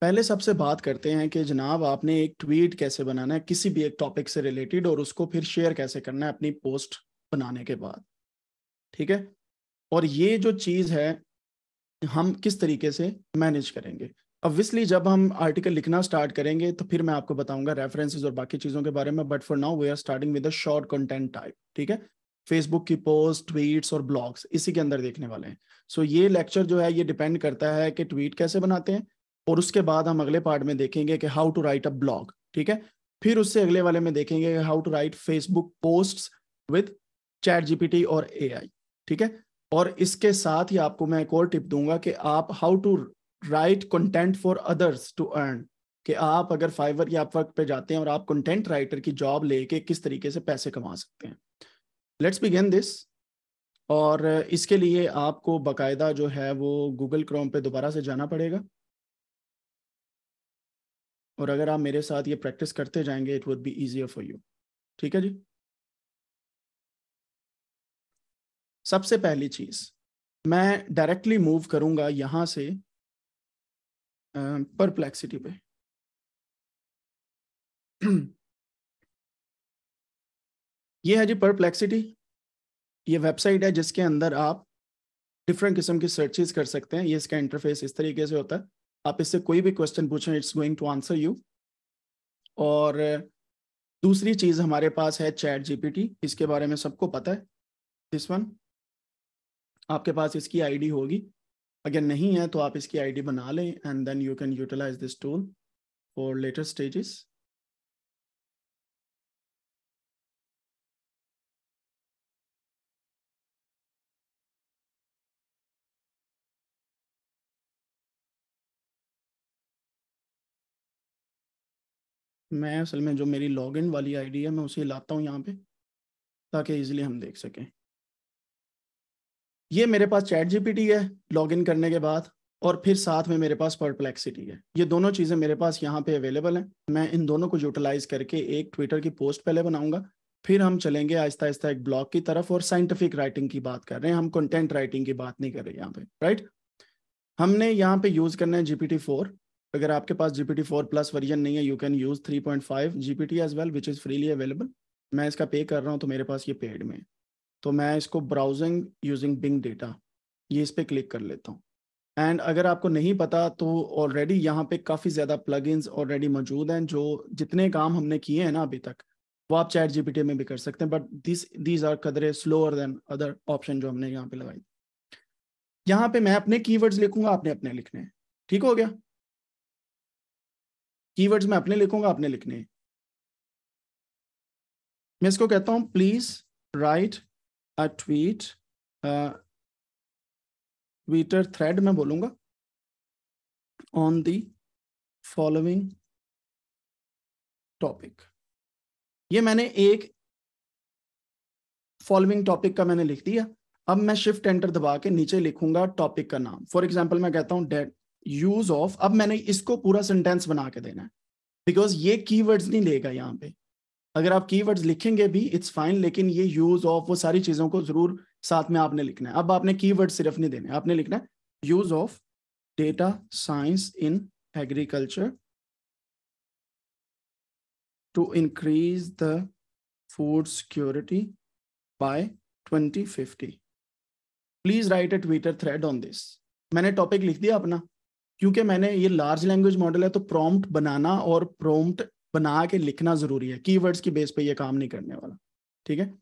पहले सबसे बात करते हैं कि जनाब आपने एक ट्वीट कैसे बनाना है किसी भी एक टॉपिक से रिलेटेड और उसको फिर शेयर कैसे करना है अपनी पोस्ट बनाने के बाद ठीक है और ये जो चीज़ है हम किस तरीके से मैनेज करेंगे ऑब्वियसली जब हम आर्टिकल लिखना स्टार्ट करेंगे तो फिर मैं आपको बताऊंगा रेफरेंसेज और बाकी चीज़ों के बारे में but for now we are starting with a short content type ठीक है फेसबुक की पोस्ट ट्वीट्स और ब्लॉग्स इसी के अंदर देखने वाले हैं सो so, ये लेक्चर जो है ये डिपेंड करता है कि ट्वीट कैसे बनाते हैं और उसके बाद हम अगले पार्ट में देखेंगे कि how to write a blog ठीक है फिर उससे अगले वाले में देखेंगे how to write Facebook post with chat GPT और एआई ठीक है और इसके साथ ही आपको मैं एक और टिप दूंगा कि आप how to write content for others to earn कि आप अगर फाइवर या अपवर्क पे जाते हैं और आप कंटेंट राइटर की जॉब लेके किस तरीके से पैसे कमा सकते हैं लेट्स बिगेन दिस और इसके लिए आपको बकायदा जो है वो गूगल क्रोम पे दोबारा से जाना पड़ेगा और अगर आप मेरे साथ ये प्रैक्टिस करते जाएंगे it would be easier for you ठीक है जी सबसे पहली चीज मैं डायरेक्टली मूव करूंगा यहां से परप्लेक्सिटी पे ये है जी परप्लेक्सिटी ये वेबसाइट है जिसके अंदर आप डिफरेंट किस्म की सर्चेज कर सकते हैं ये इसका इंटरफेस इस तरीके से होता है आप इससे कोई भी क्वेश्चन पूछें it's going to answer you और दूसरी चीज हमारे पास है चैट जीपीटी इसके बारे में सबको पता है दिस वन आपके पास इसकी आईडी होगी अगर नहीं है तो आप इसकी आईडी बना लें and then you can utilise this tool for latest stages मैं असल में जो मेरी लॉगिन वाली आईडी है मैं उसे लाता हूँ यहाँ पे ताकि इजीली हम देख सकें ये मेरे पास चैट जीपीटी है लॉगिन करने के बाद और फिर साथ में मेरे पास परप्लेक्सिटी है ये दोनों चीज़ें मेरे पास यहाँ पे अवेलेबल हैं मैं इन दोनों को यूटिलाइज करके एक ट्विटर की पोस्ट पहले बनाऊंगा फिर हम चलेंगे आहिस्ता आहिस्ता एक ब्लॉग की तरफ और साइंटिफिक राइटिंग की बात कर रहे हैं हम कंटेंट राइटिंग की बात नहीं कर रहे यहाँ पे राइट हमने यहाँ पे यूज करना है जीपीटी फोर अगर आपके पास टी फोर प्लस वर्जन नहीं है you can use three point five G P T as well which is freely available मैं इसका पे कर रहा हूँ तो मेरे पास ये पेड में तो मैं इसको ब्राउजिंग यूजिंग बिंग डेटा ये इस पर क्लिक कर लेता हूँ एंड अगर आपको नहीं पता तो ऑलरेडी यहाँ पे काफ़ी ज़्यादा प्लग इन्स ऑलरेडी मौजूद हैं जो जितने काम हमने किए हैं ना अभी तक वो आप चैट टी में भी कर सकते हैं बट दिस दीज आर कदरे स्लोअर देन अदर ऑप्शन जो हमने यहाँ पे लगाई यहाँ पे मैं अपने कीवर्ड्स लिखूंगा आपने अपने लिखने हैं ठीक हो गया कीवर्ड्स मैं अपने लिखूंगा अपने लिखने मैं इसको कहता हूं please write a tweet Twitter thread में बोलूंगा ऑन द फॉलोइंग टॉपिक ये मैंने एक फॉलोइंग टॉपिक का मैंने लिख दिया अब मैं शिफ्ट एंटर दबा के नीचे लिखूंगा टॉपिक का नाम फॉर एग्जाम्पल मैं कहता हूं डेट यूज ऑफ अब मैंने इसको पूरा सेंटेंस बना के देना है बिकॉज ये कीवर्ड्स नहीं लेगा यहाँ पे अगर आप कीवर्ड्स लिखेंगे भी इट्स फाइन लेकिन ये यूज ऑफ वो सारी चीजों को जरूर साथ में आपने लिखना है अब आपने कीवर्ड सिर्फ नहीं देने आपने लिखना है use of data science in agriculture to increase the food security by 2050 please write a Twitter thread on this मैंने टॉपिक लिख दिया अपना क्योंकि मैंने ये लार्ज लैंग्वेज मॉडल है तो प्रॉम्प्ट बनाना और प्रॉम्प्ट बना के लिखना जरूरी है कीवर्ड्स की बेस पे ये काम नहीं करने वाला ठीक है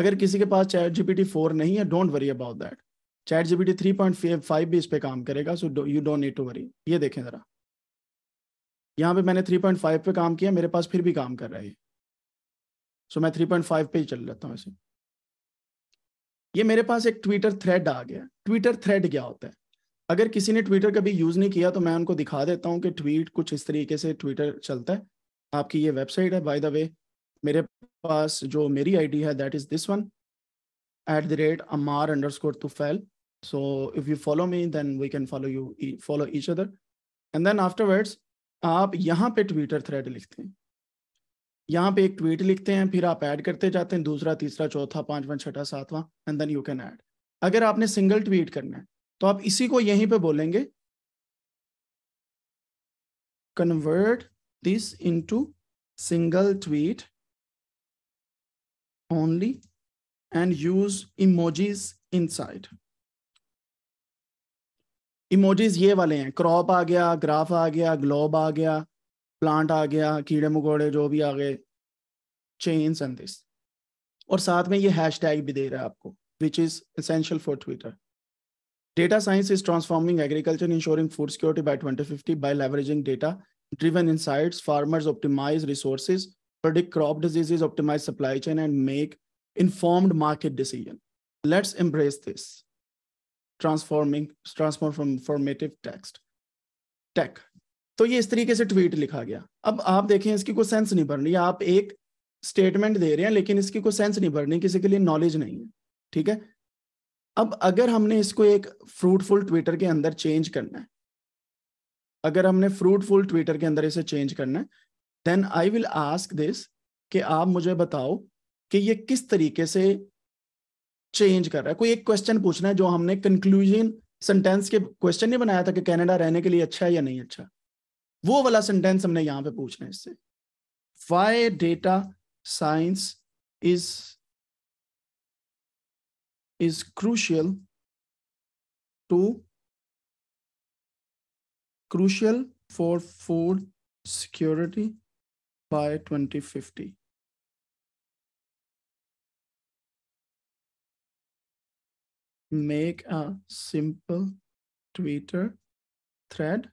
अगर किसी के पास चैट जीपीटी फोर नहीं है don't worry about that chat GPT three point five भी इस पे काम करेगा so you don't need to worry ये देखें जरा यहाँ पे मैंने थ्री पॉइंट फाइव पे काम किया मेरे पास फिर भी काम कर रहा है सो so, मैं थ्री पॉइंट फाइव पे ही चल जाता हूँ इसे ये मेरे पास एक ट्विटर थ्रेड आ गया ट्विटर थ्रेड क्या होता है अगर किसी ने ट्विटर कभी यूज़ नहीं किया तो मैं उनको दिखा देता हूँ कि ट्वीट कुछ इस तरीके से ट्विटर चलता है आपकी ये वेबसाइट है बाय द वे मेरे पास जो मेरी आईडी है that is this one eight the rate Amar underscore fail so if you follow me then we can follow you follow each other and then afterwards आप यहाँ पे Twitter thread लिखते हैं यहाँ पे एक ट्वीट लिखते हैं फिर आप ऐड करते जाते हैं दूसरा तीसरा चौथा पांचवा छठा सातवां and then you can add अगर आपने सिंगल ट्वीट करना है तो आप इसी को यहीं पे बोलेंगे convert this into single tweet only and use emojis inside emojis ये वाले हैं क्रॉप आ गया ग्राफ आ गया ग्लोब आ गया प्लांट आ गया कीड़े मकोड़े जो भी आ गए चेन्स एंड दिस और साथ में ये हैशटैग भी दे रहा है आपको which is essential for Twitter Data science is transforming agriculture, ensuring food security by 2050 by leveraging data driven insights. Farmers optimize resources, predict crop diseases, optimize supply chain, and make informed market decision. Let's embrace this. Transforming, transform from formative text. Tech. तो ये इस तरीके से tweet लिखा गया अब आप देखें इसकी कोई सेंस नहीं बन रही आप एक स्टेटमेंट दे रहे हैं लेकिन इसकी कोई सेंस नहीं रही किसी के लिए नॉलेज नहीं है ठीक है अब अगर हमने इसको एक फ्रूटफुल ट्विटर के अंदर चेंज करना है अगर हमने फ्रूटफुल ट्विटर के अंदर इसे चेंज करना है then I will ask this कि आप मुझे बताओ कि ये किस तरीके से चेंज कर रहा है कोई एक क्वेश्चन पूछना है जो हमने कंक्लूजन सेंटेंस के क्वेश्चन नहीं बनाया था कि कनाडा रहने के लिए अच्छा है या नहीं अच्छा वो वाला सेंटेंस हमने यहाँ पे पूछना है इससे why data science is is crucial to crucial for food security by 2050. Make a simple Twitter thread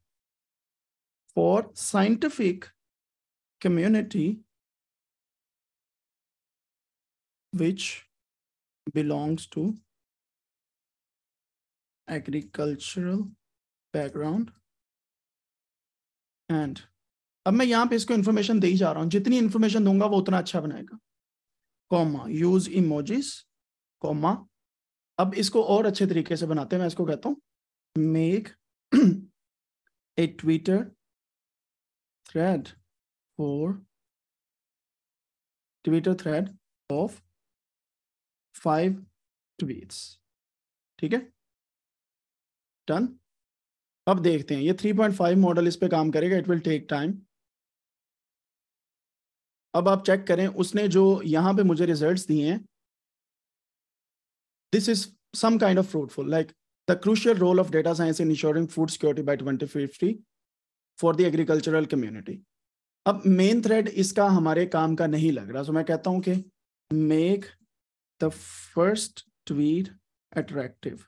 for scientific community which belongs to agricultural background and अब मैं यहाँ पे इसको इन्फॉर्मेशन दे ही जा रहा हूँ जितनी इन्फॉर्मेशन दूंगा वो उतना अच्छा बनाएगा कॉमा यूज इमोजिस कॉमा अब इसको और अच्छे तरीके से बनाते हैं मैं इसको कहता हूँ make a Twitter thread for Twitter thread of five tweets ठीक है डन अब देखते हैं ये 3.5 मॉडल इस पे काम करेगा इट विल टेक टाइम अब आप चेक करें उसने जो यहां पे मुझे रिजल्ट्स दिए हैं this is some kind of fruitful like the crucial role of data science in ensuring food security by 2050 for the agricultural community अब मेन थ्रेड इसका हमारे काम का नहीं लग रहा सो मैं कहता हूं कि make the first tweet attractive?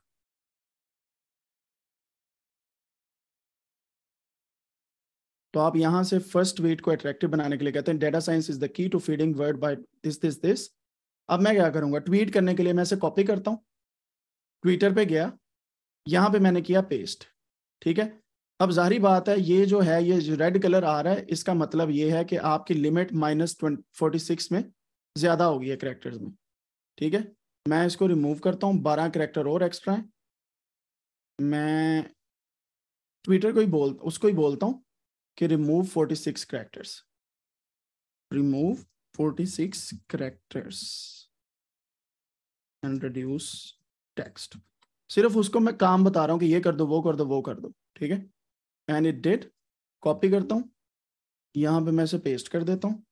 तो आप यहां से फर्स्ट वेट को अट्रैक्टिव बनाने के लिए कहते हैं data science is the key to feeding world by this this this अब मैं क्या करूंगा ट्वीट करने के लिए मैं इसे कॉपी करता हूं ट्विटर पे गया यहां पे मैंने किया पेस्ट ठीक है अब जाहरी बात है ये जो है ये रेड कलर आ रहा है इसका मतलब ये है कि आपकी लिमिट माइनस फोर्टी सिक्स में ज्यादा होगी है करेक्टर्स में ठीक है मैं इसको रिमूव करता हूँ बारह करेक्टर और एक्स्ट्रा है मैं ट्विटर को ही बोल उसको ही बोलता हूँ कि remove forty six characters remove forty six characters and reduce text सिर्फ उसको मैं काम बता रहा हूँ कि ये कर दो वो कर दो वो कर दो ठीक है एंड इट डिड कॉपी करता हूँ यहाँ पे मैं इसे पेस्ट कर देता हूँ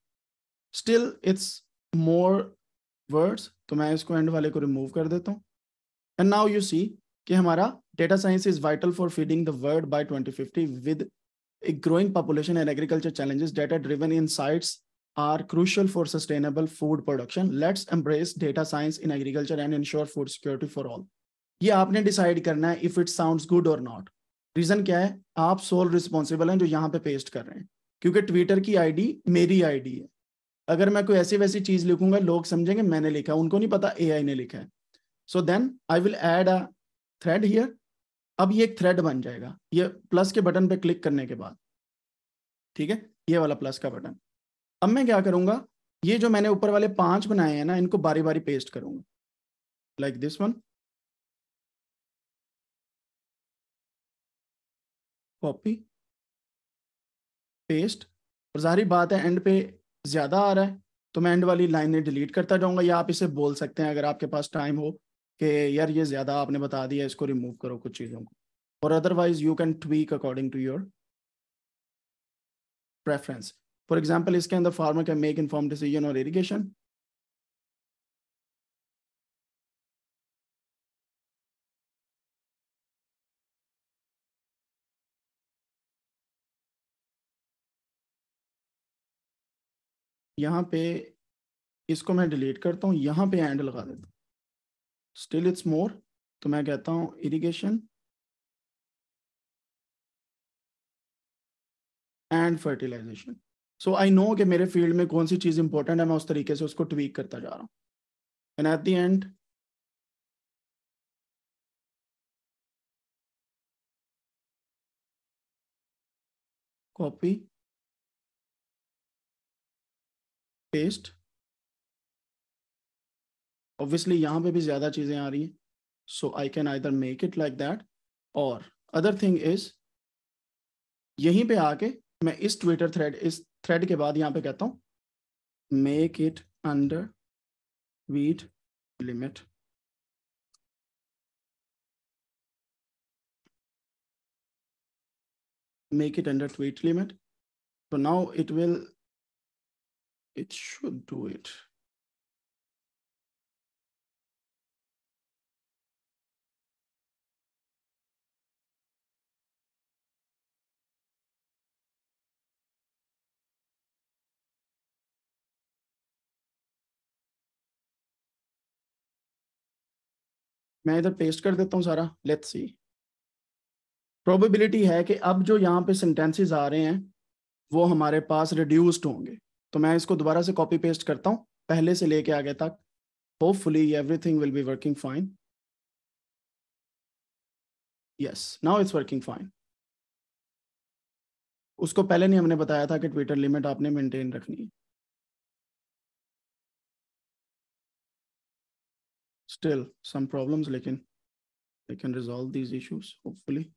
स्टिल इट्स मोर वर्ड्स तो मैं इसको एंड वाले को रिमूव कर देता हूँ एंड नाउ यू सी कि हमारा data science is vital for feeding the world by 2050 with a growing population and agriculture challenges data driven in are crucial for sustainable food production let's embrace data science in agriculture and ensure food security for all ये आपने decide करना है if it sound good और not reason क्या है आप soul responsible हैं जो यहाँ पे पेस्ट कर रहे हैं क्योंकि ट्विटर की आईडी मेरी आईडी है अगर मैं कोई ऐसी वैसी चीज लिखूंगा लोग समझेंगे मैंने लिखा उनको नहीं पता ए ने लिखा है so then I will add a thread here अब ये एक थ्रेड बन जाएगा ये प्लस के बटन पे क्लिक करने के बाद ठीक है ये वाला प्लस का बटन अब मैं क्या करूंगा ये जो मैंने ऊपर वाले पांच बनाए हैं ना इनको बारी बारी पेस्ट करूंगा like this one copy paste और जारी बात है एंड पे ज़्यादा आ रहा है तो मैं एंड वाली लाइनें डिलीट करता जाऊंगा या आप इसे बोल सकते हैं अगर आपके पास टाइम हो कि यार ये ज़्यादा आपने बता दिया इसको रिमूव करो कुछ चीज़ों को और otherwise you can tweak according to your preference for example इसके अंदर farmer can make inform decision और इरीगेशन यहाँ पे इसको मैं डिलीट करता हूँ यहाँ पे एंड लगा देता हूँ स्टिल इट्स मोर तो मैं कहता हूँ irrigation and fertilization so I know कि मेरे फील्ड में कौन सी चीज़ इंपॉर्टेंट है मैं उस तरीके से उसको ट्वीक करता जा रहा हूँ and at the end copy paste obviously यहां पे भी ज़्यादा चीज़ें आ रही हैं so I can I make it like that और अदर थिंग इज यहीं पे आके मैं इस ट्विटर थ्रेड इस थ्रेड के बाद यहाँ पे कहता हूं make it under tweet limit make it under tweet limit. So now it will It should do it. मैं इधर पेस्ट कर देता हूँ सारा लेट्स सी प्रोबेबिलिटी है कि अब जो यहां पे सेंटेंसेस आ रहे हैं वो हमारे पास रिड्यूस्ड होंगे तो मैं इसको दोबारा से कॉपी पेस्ट करता हूँ पहले से लेके आगे तक hopefully everything will be working fine yes now it's working fine उसको पहले नहीं हमने बताया था कि ट्विटर लिमिट आपने मेंटेन रखनी है स्टिल सम प्रॉब्लम्स लेकिन in can resolve these these hopefully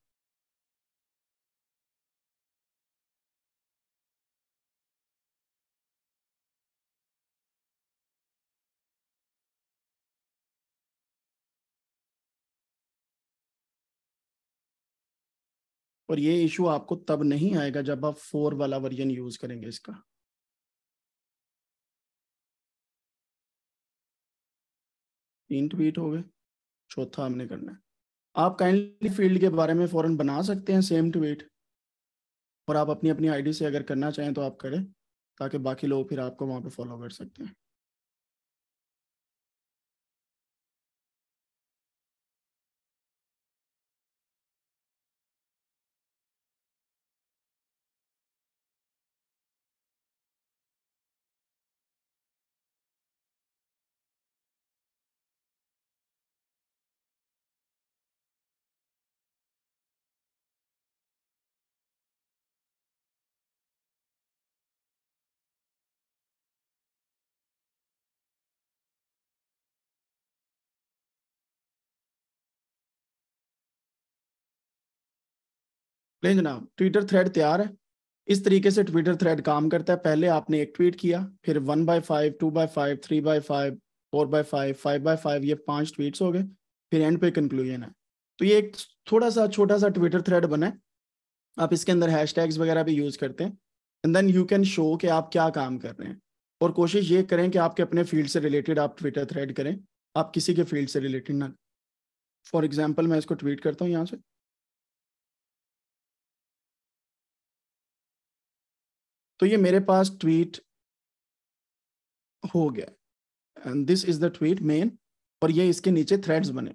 और ये इशू आपको तब नहीं आएगा जब आप फोर वाला वर्जन यूज करेंगे इसका तीन ट्वीट हो गए चौथा हमने करना है आप काइंडली फील्ड के बारे में फॉरन बना सकते हैं सेम ट्वीट और आप अपनी अपनी आईडी से अगर करना चाहें तो आप करें ताकि बाकी लोग फिर आपको वहां पे फॉलो कर सकते हैं लें जनाब ट्विटर थ्रेड तैयार है इस तरीके से ट्विटर थ्रेड काम करता है पहले आपने एक ट्वीट किया फिर one by five two by five three by five four by five five by five ये पांच ट्वीट्स हो गए फिर एंड पे कंक्लूजन है तो ये एक थोड़ा सा छोटा सा ट्विटर थ्रेड बना है आप इसके अंदर हैश वगैरह भी यूज़ करते हैं and then you can show कि आप क्या काम कर रहे हैं और कोशिश ये करें कि आपके अपने फील्ड से रिलेटेड आप ट्विटर थ्रेड करें आप किसी के फील्ड से रिलेटेड ना फॉर एग्जाम्पल मैं इसको ट्वीट करता हूँ यहाँ से तो ये मेरे पास ट्वीट हो गया and this is the tweet main और ये इसके नीचे थ्रेड्स बने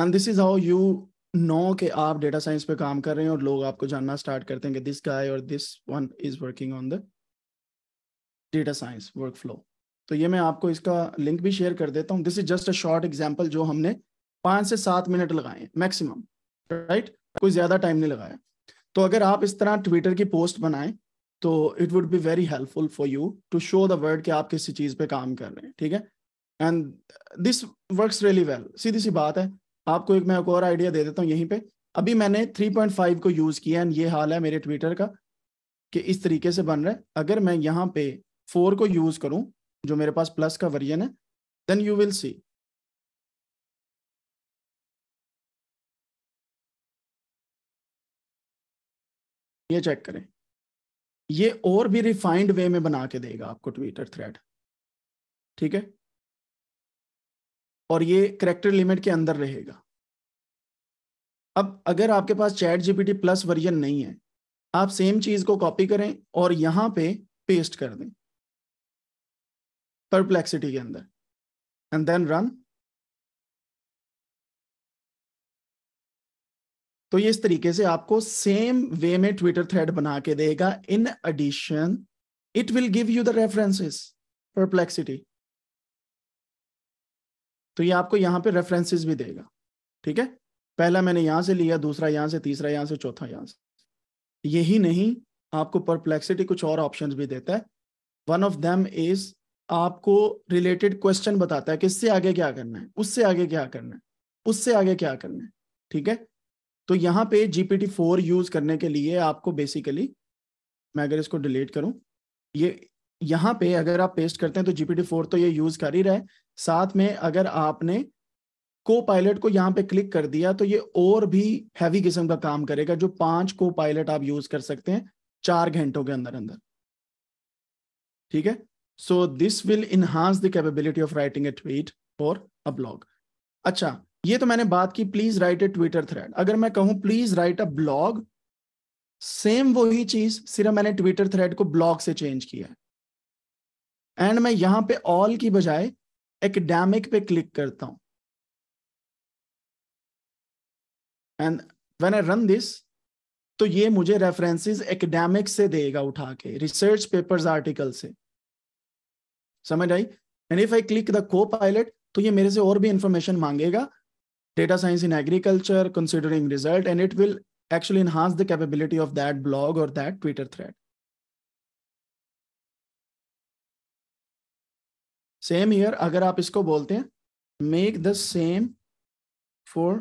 and this is how you know के आप डेटा साइंस पे काम कर रहे हैं और लोग आपको जानना स्टार्ट करते हैं कि दिस गाय और this one is working on the data science workflow तो ये मैं आपको इसका लिंक भी शेयर कर देता हूँ this is just a short example जो हमने पाँच से सात मिनट लगाए मैक्सिमम राइट कोई ज़्यादा टाइम नहीं लगाया तो अगर आप इस तरह ट्विटर की पोस्ट बनाएं तो it would be very helpful for you to show the world कि आप किसी चीज पे काम कर रहे हैं ठीक है and this works really well सीधी सी बात है आपको एक मैं एक और आइडिया दे देता हूँ यहीं पे अभी मैंने 3.5 को यूज किया एंड ये हाल है मेरे ट्विटर का कि इस तरीके से बन रहा है अगर मैं यहाँ पे फोर को यूज करूँ जो मेरे पास प्लस का वर्जन है देन यू विल सी ये चेक करें ये और भी रिफाइंड वे में बना के देगा आपको ट्विटर थ्रेड ठीक है और ये करेक्टर लिमिट के अंदर रहेगा अब अगर आपके पास चैट जीपीटी प्लस वर्जन नहीं है आप सेम चीज को कॉपी करें और यहां पे पेस्ट कर दें परप्लेक्सिटी के अंदर एंड देन रन तो ये इस तरीके से आपको सेम वे में ट्विटर थ्रेड बना के देगा in addition it will give you the references perplexity तो ये आपको यहां पे रेफरेंसेस भी देगा ठीक है पहला मैंने यहां से लिया दूसरा यहां से तीसरा यहां से चौथा यहां से यही नहीं आपको परप्लेक्सिटी कुछ और ऑप्शन भी देता है वन ऑफ दम इज आपको रिलेटेड क्वेश्चन बताता है कि इससे आगे क्या करना है उससे आगे क्या करना है उससे आगे क्या करना है ठीक है तो यहाँ पे जीपीटी फोर यूज करने के लिए आपको बेसिकली मैं अगर इसको डिलीट करूँ ये यहाँ पे अगर आप पेस्ट करते हैं तो टी फोर तो ये यूज कर ही रहा है साथ में अगर आपने को पायलट को यहाँ पे क्लिक कर दिया तो ये और भी हैवी किस्म का काम करेगा जो पांच को पायलट आप यूज कर सकते हैं चार घंटों के अंदर अंदर ठीक है so this will enhance the capability of writing a tweet और अ ब्लॉग अच्छा ये तो मैंने बात की please write a Twitter thread अगर मैं कहूं please write a blog same वही चीज सिर्फ मैंने ट्विटर थ्रेड को ब्लॉग से चेंज किया है एंड मैं यहां पे ऑल की बजाय एकेडेमिक पे क्लिक करता हूं and when I run this तो ये मुझे रेफरेंसेस एकेडेमिक से देगा उठा के रिसर्च पेपर्स आर्टिकल से समझ आई and if I click the copilot तो ये मेरे से और भी इंफॉर्मेशन मांगेगा data science in agriculture, considering result, and it will actually enhance the capability of that blog or that Twitter thread. Same here अगर आप इसको बोलते हैं make the same for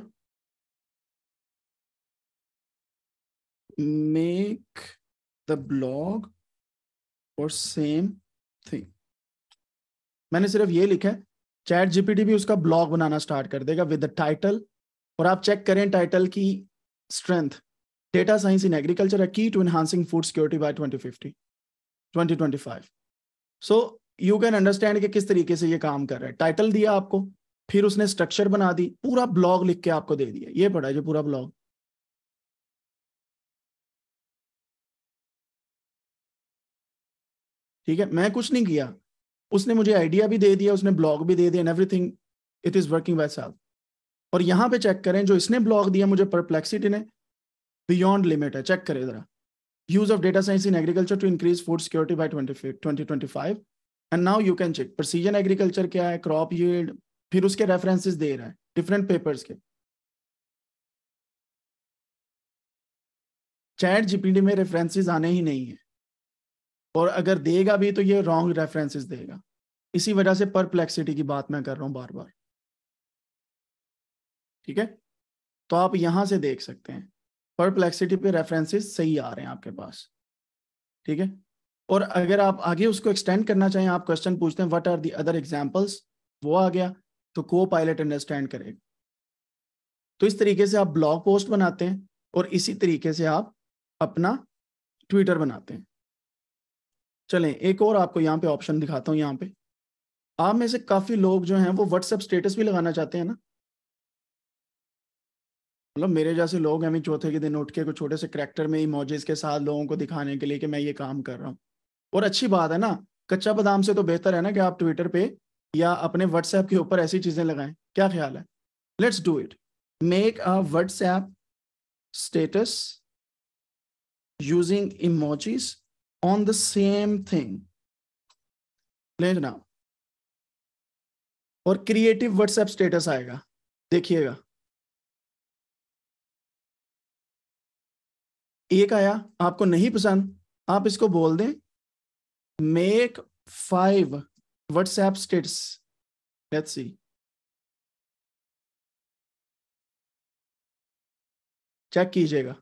make the blog और सेम थिंग मैंने सिर्फ ये लिखा है चैट जीपीटी भी उसका ब्लॉग बनाना स्टार्ट कर देगा विद द टाइटल और आप चेक करें टाइटल की strength data science in agriculture key to enhancing food security by twenty fifty twenty twenty five so you can understand कि किस तरीके से ये काम कर रहा है टाइटल दिया आपको फिर उसने स्ट्रक्चर बना दी पूरा ब्लॉग लिख के आपको दे दिया ये पढ़ा जो पूरा ब्लॉग ठीक है मैं कुछ नहीं किया उसने मुझे आइडिया भी दे दिया उसने ब्लॉग भी दे दिया and everything it is working by self और यहां पे चेक करें जो इसने ब्लॉग दिया मुझे परप्लेक्सिटी ने बियॉन्ड लिमिट है चेक करें जरा use of data science in agriculture to increase food security by twenty and now you can check precision agriculture क्या है क्रॉप यूल्ड फिर उसके रेफरेंसेस दे रहा है डिफरेंट पेपर्स के चैट जीपीडी में रेफरेंसेस आने ही नहीं है और अगर देगा भी तो ये रॉन्ग रेफरेंसेस देगा इसी वजह से परप्लेक्सिटी की बात मैं कर रहा हूँ बार बार ठीक है तो आप यहां से देख सकते हैं परप्लेक्सिटी पे रेफरेंसेस सही आ रहे हैं आपके पास ठीक है और अगर आप आगे उसको एक्सटेंड करना चाहें आप क्वेश्चन पूछते हैं what are the other examples वो आ गया तो को पायलट अंडरस्टैंड करेगा तो इस तरीके से आप ब्लॉग पोस्ट बनाते हैं और इसी तरीके से आप अपना ट्विटर बनाते हैं चलें एक और आपको यहाँ पे ऑप्शन दिखाता हूँ यहाँ पे आप में से काफी लोग जो हैं वो व्हाट्सएप स्टेटस भी लगाना चाहते हैं ना मतलब मेरे जैसे लोग हैं चौथे के दिन उठ के कुछ छोटे से करेक्टर में इमोजेस के साथ लोगों को दिखाने के लिए कि मैं ये काम कर रहा हूँ और अच्छी बात है ना कच्चा बादाम से तो बेहतर है ना कि आप ट्विटर पे या अपने व्हाट्सएप के ऊपर ऐसी चीजें लगाएं क्या ख्याल है let's do it make a WhatsApp status using emojis on the same thing. और क्रिएटिव व्हाट्सएप स्टेटस आएगा देखिएगा एक आया आपको नहीं पसंद आप इसको बोल दें make five WhatsApp status let's see check कीजिएगा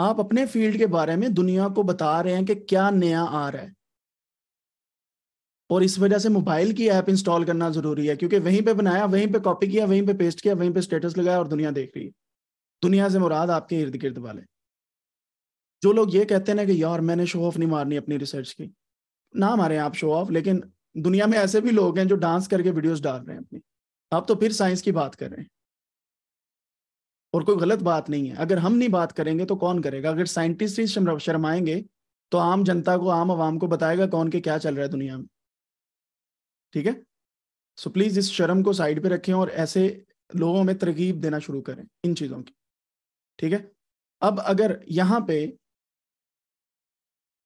आप अपने फील्ड के बारे में दुनिया को बता रहे हैं कि क्या नया आ रहा है और इस वजह से मोबाइल की ऐप इंस्टॉल करना जरूरी है क्योंकि वहीं पे बनाया वहीं पे कॉपी किया वहीं पे पेस्ट किया वहीं पे स्टेटस लगाया और दुनिया देख रही है दुनिया से मुराद आपके इर्द गिर्द वाले जो लोग ये कहते हैं ना कि यार मैंने शो ऑफ नहीं मारनी अपनी रिसर्च की ना मारे आप शो ऑफ लेकिन दुनिया में ऐसे भी लोग हैं जो डांस करके वीडियोस डाल रहे हैं अपनी आप तो फिर साइंस की बात कर रहे हैं और कोई गलत बात नहीं है अगर हम नहीं बात करेंगे तो कौन करेगा अगर साइंटिस्ट ही शर्माएंगे तो आम जनता को आम आवाम को बताएगा कौन के क्या चल रहा है दुनिया में ठीक है सो प्लीज इस शर्म को साइड पे रखें और ऐसे लोगों में तरकीब देना शुरू करें इन चीजों की ठीक है अब अगर यहां पे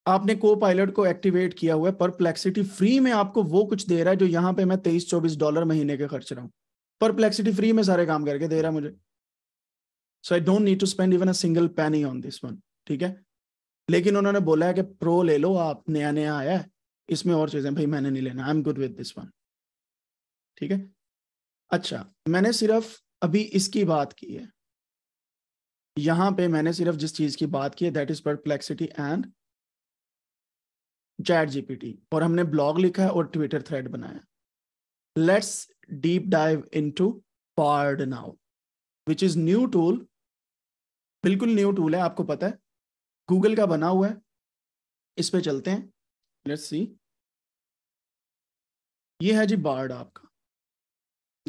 आपने को पायलट को एक्टिवेट किया हुआ है परप्लेक्सिटी फ्री में आपको वो कुछ दे रहा है जो यहाँ पे मैं तेईस चौबीस डॉलर महीने के खर्च रहा हूँ परप्लेक्सिटी फ्री में सारे काम करके दे रहा है मुझे so I don't need to spend even a single penny on this one ठीक है लेकिन उन्होंने बोला है कि प्रो ले लो आप नया नया आया है इसमें और चीजें भाई मैंने नहीं लेना I am good with this one ठीक है अच्छा मैंने सिर्फ अभी इसकी बात की है यहां पे मैंने सिर्फ जिस चीज की बात की है that is perplexity and chat GPT और हमने ब्लॉग लिखा है और ट्विटर थ्रेड बनाया let's deep dive into Bard now which is new tool बिल्कुल न्यू टूल है आपको पता है गूगल का बना हुआ है इस पे चलते हैं लेट्स सी ये है जी बार्ड आपका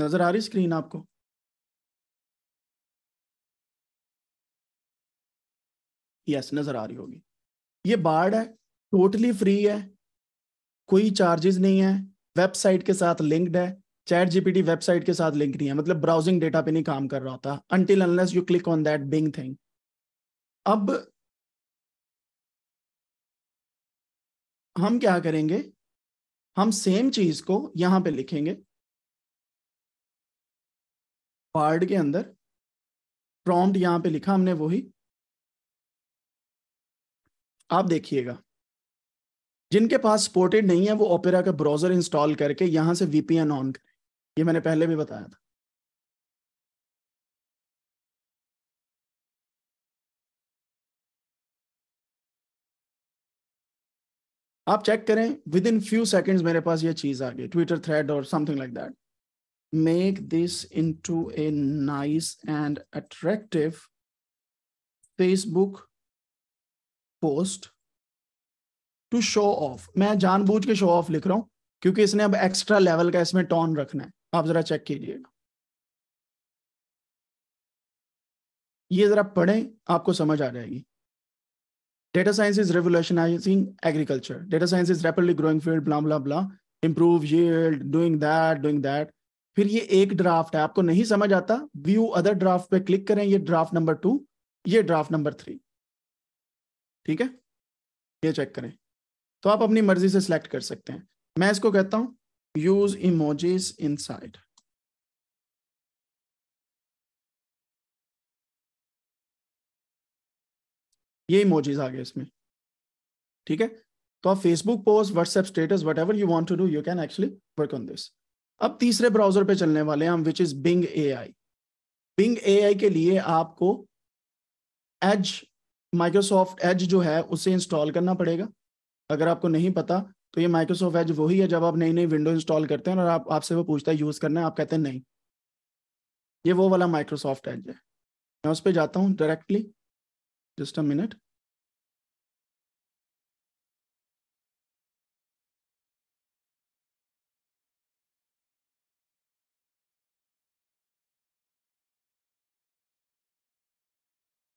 नजर आ रही स्क्रीन आपको यस नजर आ रही होगी ये बार्ड है टोटली फ्री है कोई चार्जेस नहीं है वेबसाइट के साथ लिंक्ड है चैट जीपीटी वेबसाइट के साथ लिंक नहीं है मतलब ब्राउजिंग डेटा पे नहीं काम कर रहा था until unless you click on that Bing thing अब हम क्या करेंगे हम सेम चीज को यहां पे लिखेंगे पार्ट के अंदर प्रॉम्प्ट यहां पे लिखा हमने वही आप देखिएगा जिनके पास सपोर्टेड नहीं है वो ओपेरा का ब्राउजर इंस्टॉल करके यहां से वीपीएन ऑन करें ये मैंने पहले भी बताया था आप चेक करें विद इन फ्यू सेकेंड मेरे पास ये चीज आ गई ट्विटर थ्रेड और something like that make this into a nice and attractive Facebook post to show off मैं जानबूझ के शो ऑफ लिख रहा हूं क्योंकि इसने अब एक्स्ट्रा लेवल का इसमें टॉन रखना है आप जरा चेक कीजिएगा ये जरा पढ़ें आपको समझ आ जाएगी data science is revolutionizing agriculture. Data science is rapidly growing field, blah, blah, blah. Improve yield, doing that, doing that. फिर ये एक ड्राफ्ट है आपको नहीं समझ आता व्यू अदर ड्राफ्ट पे क्लिक करें ये ड्राफ्ट नंबर टू ये ड्राफ्ट नंबर थ्री ठीक है ये चेक करें तो आप अपनी मर्जी से सिलेक्ट कर सकते हैं मैं इसको कहता हूँ यूज इमोजीज इनसाइड ये इमोजीज आ गए इसमें ठीक है तो आप Facebook post WhatsApp status whatever you want to do you can actually work on this अब तीसरे ब्राउजर पे चलने वाले हैं हम which is Bing A I Bing A I के लिए आपको एज माइक्रोसॉफ्ट एज जो है उसे इंस्टॉल करना पड़ेगा अगर आपको नहीं पता तो ये माइक्रोसॉफ्ट एज वही है जब आप नई नई विंडो इंस्टॉल करते हैं और आप आपसे वो पूछता है यूज़ करना है आप कहते हैं नहीं ये वो वाला माइक्रोसॉफ्ट एज है मैं उस पर जाता हूँ डायरेक्टली Just a minute.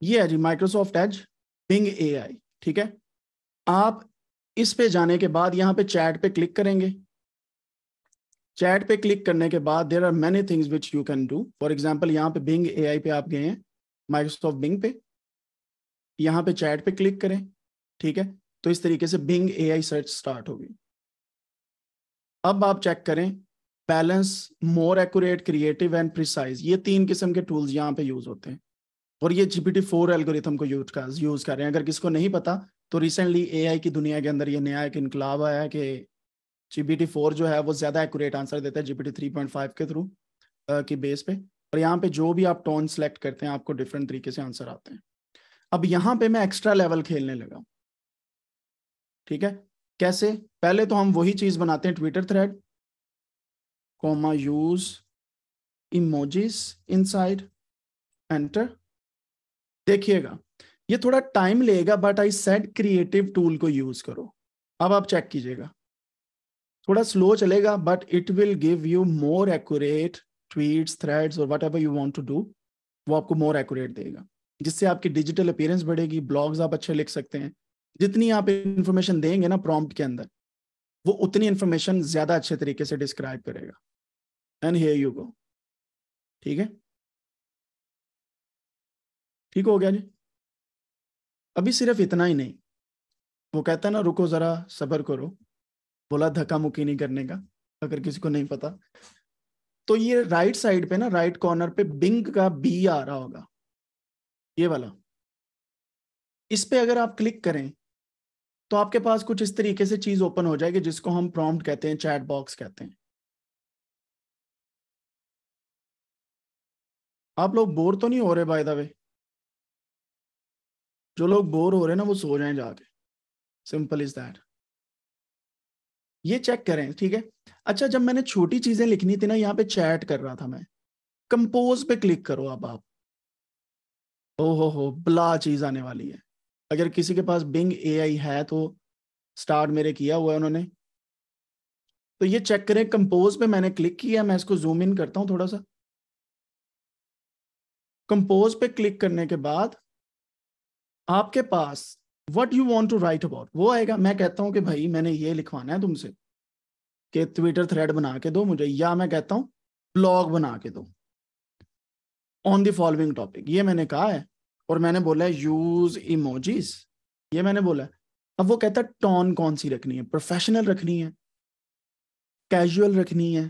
ये है जी माइक्रोसॉफ्ट एज बिंग एआई ठीक है आप इस पे जाने के बाद यहाँ पे चैट पे क्लिक करेंगे चैट पे क्लिक करने के बाद there are many things which you can do for example यहाँ पे बिंग एआई पे आप गए हैं माइक्रोसॉफ्ट बिंग पे यहाँ पे चैट पे क्लिक करें ठीक है तो इस तरीके से बिंग आई सर्च स्टार्ट होगी अब आप चेक करें balance more accurate creative and precise ये तीन किस्म के टूल्स यहाँ पे यूज होते हैं और ये जीपीटी फोर एल्गोरिथम को यूज कर यूज कर रहे हैं अगर किसको नहीं पता तो रिसेंटली एआई की दुनिया के अंदर ये नया एक इनकलाब आया है कि जीपीटी फोर जो है वो ज्यादा एक्यूरेट आंसर देता है जीपीटी थ्री पॉइंट फाइव के थ्रू की बेस पे और यहाँ पे जो भी आप टोन सेलेक्ट करते हैं आपको डिफरेंट तरीके से आंसर आते हैं अब यहां पे मैं एक्स्ट्रा लेवल खेलने लगा ठीक है कैसे पहले तो हम वही चीज बनाते हैं Twitter thread use emojis inside enter देखिएगा ये थोड़ा टाइम लेगा but I set creative tool को यूज करो अब आप चेक कीजिएगा थोड़ा स्लो चलेगा but it will give you more accurate tweets threads और whatever you want to do वो आपको मोर एक्यूरेट देगा जिससे आपकी डिजिटल अपेयरेंस बढ़ेगी ब्लॉग्स आप अच्छे लिख सकते हैं जितनी आप इन्फॉर्मेशन देंगे ना प्रॉम्प्ट के अंदर वो उतनी इन्फॉर्मेशन ज्यादा अच्छे तरीके से डिस्क्राइब करेगा एंड हेयर यू गो ठीक है ठीक हो गया जी अभी सिर्फ इतना ही नहीं वो कहता है ना रुको जरा सबर करो बोला धक्का मुक्की नहीं करने का अगर किसी को नहीं पता तो ये राइट साइड पे ना राइट कॉर्नर पे बिंग का बी आ रहा होगा ये वाला इस पे अगर आप क्लिक करें तो आपके पास कुछ इस तरीके से चीज ओपन हो जाएगी जिसको हम प्रॉम्प्ट कहते हैं चैट बॉक्स कहते हैं आप लोग बोर तो नहीं हो रहे बाय द वे जो लोग बोर हो रहे हैं ना वो सो जाएं जाके सिंपल इज दैट ये चेक करें ठीक है अच्छा जब मैंने छोटी चीजें लिखनी थी ना यहाँ पे चैट कर रहा था मैं कंपोज पे क्लिक करो अब आप ओ हो हो बला चीज आने वाली है अगर किसी के पास बिंग ए है तो स्टार्ट मेरे किया हुआ है उन्होंने तो ये चेक करें कंपोज पे मैंने क्लिक किया मैं इसको जूम इन करता हूं थोड़ा सा कंपोज पे क्लिक करने के बाद आपके पास what you want to write about वो आएगा मैं कहता हूँ कि भाई मैंने ये लिखवाना है तुमसे कि ट्विटर थ्रेड बना के दो मुझे या मैं कहता हूँ ब्लॉग बना के दो ऑन द फॉलोइंग टॉपिक ये मैंने कहा है और मैंने बोला है यूज इमोजीज ये मैंने बोला है अब वो कहता है टोन कौन सी रखनी है प्रोफेशनल रखनी है कैजुअल रखनी है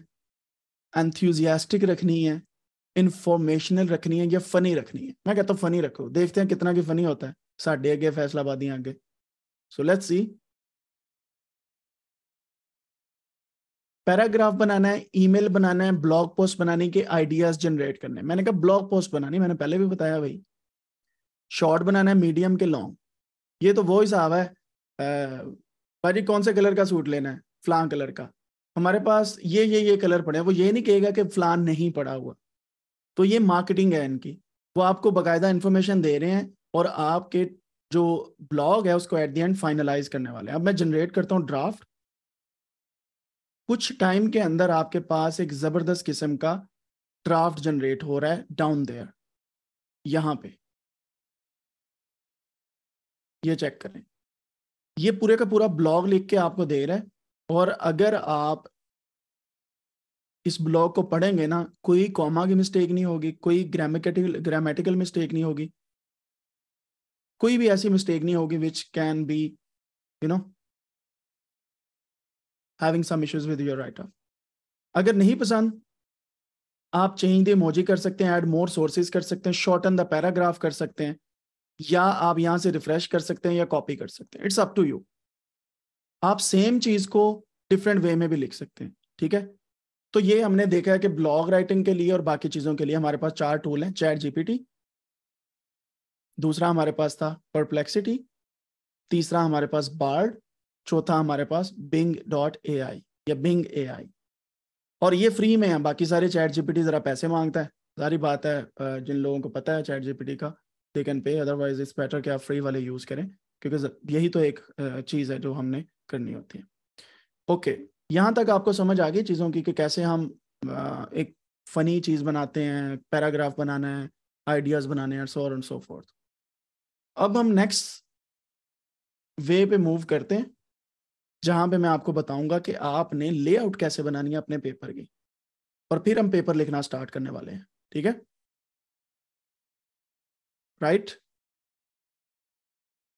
एंथ्यूजियास्टिक रखनी है इंफॉर्मेशनल रखनी है या फनी रखनी है मैं कहता हूँ फनी रखो देखते हैं कितना की फनी होता है साढ़े अगे फैसलाबादी आगे सो लेट्स सी पैराग्राफ बनाना है ईमेल बनाना है ब्लॉग पोस्ट बनाने के आइडियाज जनरेट करने मैंने कहा ब्लॉग पोस्ट बनानी मैंने पहले भी बताया भाई शॉर्ट बनाना है मीडियम के लॉन्ग ये तो वो हिसाब है भाजी कौन से कलर का सूट लेना है फ्लां कलर का हमारे पास ये ये ये कलर पड़े वो ये नहीं कहेगा कि फ्लान नहीं पड़ा हुआ तो ये मार्केटिंग है इनकी वो आपको बाकायदा इन्फॉर्मेशन दे रहे हैं और आपके जो ब्लॉग है उसको एट द एंड फाइनलाइज करने वाले हैं अब मैं जनरेट करता हूँ ड्राफ्ट कुछ टाइम के अंदर आपके पास एक ज़बरदस्त किस्म का ड्राफ्ट जनरेट हो रहा है डाउन देयर यहाँ पे ये चेक करें ये पूरे का पूरा ब्लॉग लिख के आपको दे रहा है और अगर आप इस ब्लॉग को पढ़ेंगे ना कोई कॉमा की मिस्टेक नहीं होगी कोई ग्रामेटिकल ग्रामेटिकल मिस्टेक नहीं होगी कोई भी ऐसी मिस्टेक नहीं होगी which can be you know having some issues with your writer अगर नहीं पसंद आप चेंज द मोजी कर सकते हैं ऐड मोर सोर्सेज कर सकते हैं शॉर्ट द पैराग्राफ कर सकते हैं या आप यहाँ से रिफ्रेश कर सकते हैं या कॉपी कर सकते हैं इट्स अप टू यू आप सेम चीज को डिफरेंट वे में भी लिख सकते हैं ठीक है तो ये हमने देखा है कि ब्लॉग राइटिंग के लिए और बाकी चीजों के लिए हमारे पास चार टूल हैं चैट जीपीटी दूसरा हमारे पास था परप्लेक्सिटी तीसरा हमारे पास बार्ड चौथा हमारे पास बिंग डॉट ए आई या बिंग ए आई और ये फ्री में है बाकी सारे चैट जीपीटी जरा पैसे मांगता है सारी बात है जिन लोगों को पता है चैट जीपीटी का they can pay otherwise it's better कि आप फ्री वाले यूज़ करें क्योंकि यही तो एक चीज़ है जो हमने करनी होती है ओके okay, यहाँ तक आपको समझ आ गई चीज़ों की कि कैसे हम एक फ़नी चीज़ बनाते हैं पैराग्राफ बनाना है आइडियाज़ बनाने हैं सो एंड सो फोर्थ अब हम नेक्स्ट वे पे मूव करते हैं जहां पे मैं आपको बताऊंगा कि आपने लेआउट कैसे बनानी है अपने पेपर की और फिर हम पेपर लिखना स्टार्ट करने वाले हैं ठीक है right